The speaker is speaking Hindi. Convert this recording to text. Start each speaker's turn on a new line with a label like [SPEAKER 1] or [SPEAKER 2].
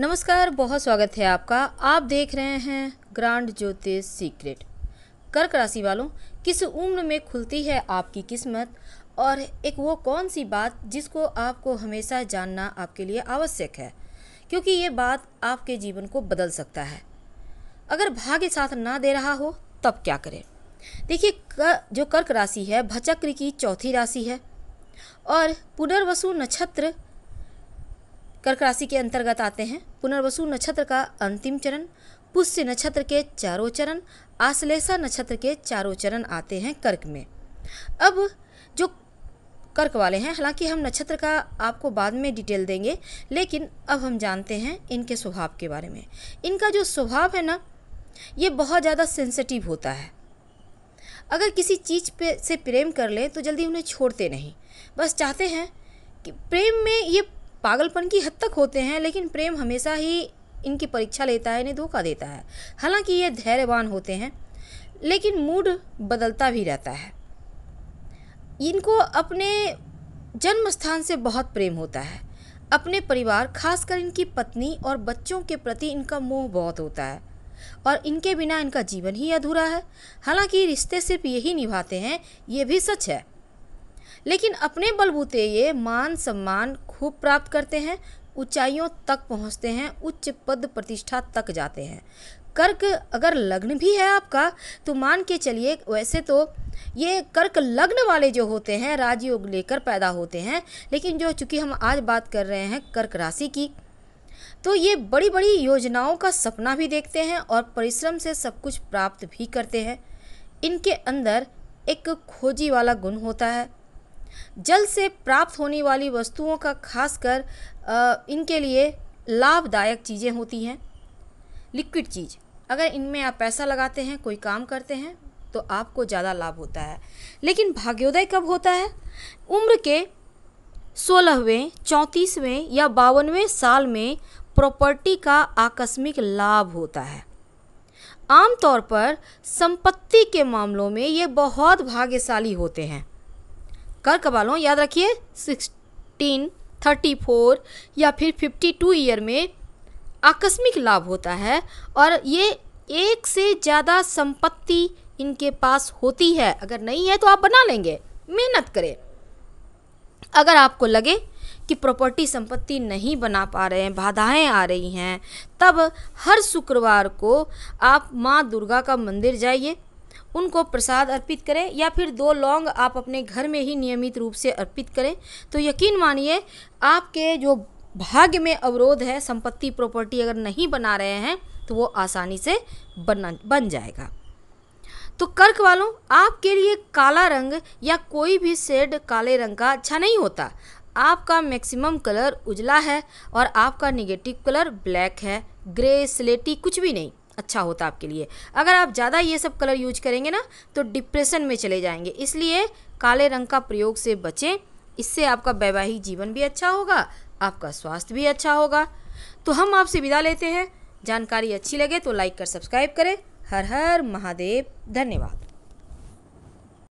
[SPEAKER 1] नमस्कार बहुत स्वागत है आपका आप देख रहे हैं ग्रांड ज्योतिष सीक्रेट कर्क राशि वालों किस उम्र में खुलती है आपकी किस्मत और एक वो कौन सी बात जिसको आपको हमेशा जानना आपके लिए आवश्यक है क्योंकि ये बात आपके जीवन को बदल सकता है अगर भाग्य साथ ना दे रहा हो तब क्या करें देखिए कर, जो कर्क राशि है भचक्र की चौथी राशि है और पुनर्वसु नक्षत्र कर्क राशि के अंतर्गत आते हैं पुनर्वसु नक्षत्र का अंतिम चरण पुष्य नक्षत्र के चारों चरण आश्लेषा नक्षत्र के चारों चरण आते हैं कर्क में अब जो कर्क वाले हैं हालांकि हम नक्षत्र का आपको बाद में डिटेल देंगे लेकिन अब हम जानते हैं इनके स्वभाव के बारे में इनका जो स्वभाव है ना ये बहुत ज़्यादा सेंसिटिव होता है अगर किसी चीज़ पे से प्रेम कर लें तो जल्दी उन्हें छोड़ते नहीं बस चाहते हैं कि प्रेम में ये पागलपन की हद तक होते हैं लेकिन प्रेम हमेशा ही इनकी परीक्षा लेता है इन्हें धोखा देता है हालांकि ये धैर्यवान होते हैं लेकिन मूड बदलता भी रहता है इनको अपने जन्म स्थान से बहुत प्रेम होता है अपने परिवार खासकर इनकी पत्नी और बच्चों के प्रति इनका मोह बहुत होता है और इनके बिना इनका जीवन ही अधूरा है हालांकि रिश्ते सिर्फ यही निभाते हैं ये भी सच है लेकिन अपने बलबूते ये मान सम्मान खूब प्राप्त करते हैं ऊंचाइयों तक पहुंचते हैं उच्च पद प्रतिष्ठा तक जाते हैं कर्क अगर लग्न भी है आपका तो मान के चलिए वैसे तो ये कर्क लग्न वाले जो होते हैं राजयोग लेकर पैदा होते हैं लेकिन जो चूँकि हम आज बात कर रहे हैं कर्क राशि की तो ये बड़ी बड़ी योजनाओं का सपना भी देखते हैं और परिश्रम से सब कुछ प्राप्त भी करते हैं इनके अंदर एक खोजी वाला गुण होता है जल से प्राप्त होने वाली वस्तुओं का खासकर इनके लिए लाभदायक चीज़ें होती हैं लिक्विड चीज़ अगर इनमें आप पैसा लगाते हैं कोई काम करते हैं तो आपको ज़्यादा लाभ होता है लेकिन भाग्योदय कब होता है उम्र के सोलहवें चौंतीसवें या बावनवें साल में प्रॉपर्टी का आकस्मिक लाभ होता है आमतौर पर संपत्ति के मामलों में ये बहुत भाग्यशाली होते हैं कर कबा लो याद रखिए सिक्सटीन थर्टी फोर या फिर फिफ्टी टू ईयर में आकस्मिक लाभ होता है और ये एक से ज़्यादा संपत्ति इनके पास होती है अगर नहीं है तो आप बना लेंगे मेहनत करें अगर आपको लगे कि प्रॉपर्टी संपत्ति नहीं बना पा रहे हैं बाधाएं आ रही हैं तब हर शुक्रवार को आप माँ दुर्गा का मंदिर जाइए उनको प्रसाद अर्पित करें या फिर दो लौंग आप अपने घर में ही नियमित रूप से अर्पित करें तो यकीन मानिए आपके जो भाग्य में अवरोध है संपत्ति प्रॉपर्टी अगर नहीं बना रहे हैं तो वो आसानी से बना बन जाएगा तो कर्क वालों आपके लिए काला रंग या कोई भी शेड काले रंग का अच्छा नहीं होता आपका मैक्सिमम कलर उजला है और आपका निगेटिव कलर ब्लैक है ग्रे स्लेटी कुछ भी नहीं अच्छा होता आपके लिए अगर आप ज़्यादा ये सब कलर यूज करेंगे ना तो डिप्रेशन में चले जाएंगे इसलिए काले रंग का प्रयोग से बचें इससे आपका वैवाहिक जीवन भी अच्छा होगा आपका स्वास्थ्य भी अच्छा होगा तो हम आपसे विदा लेते हैं जानकारी अच्छी लगे तो लाइक कर सब्सक्राइब करें हर हर महादेव धन्यवाद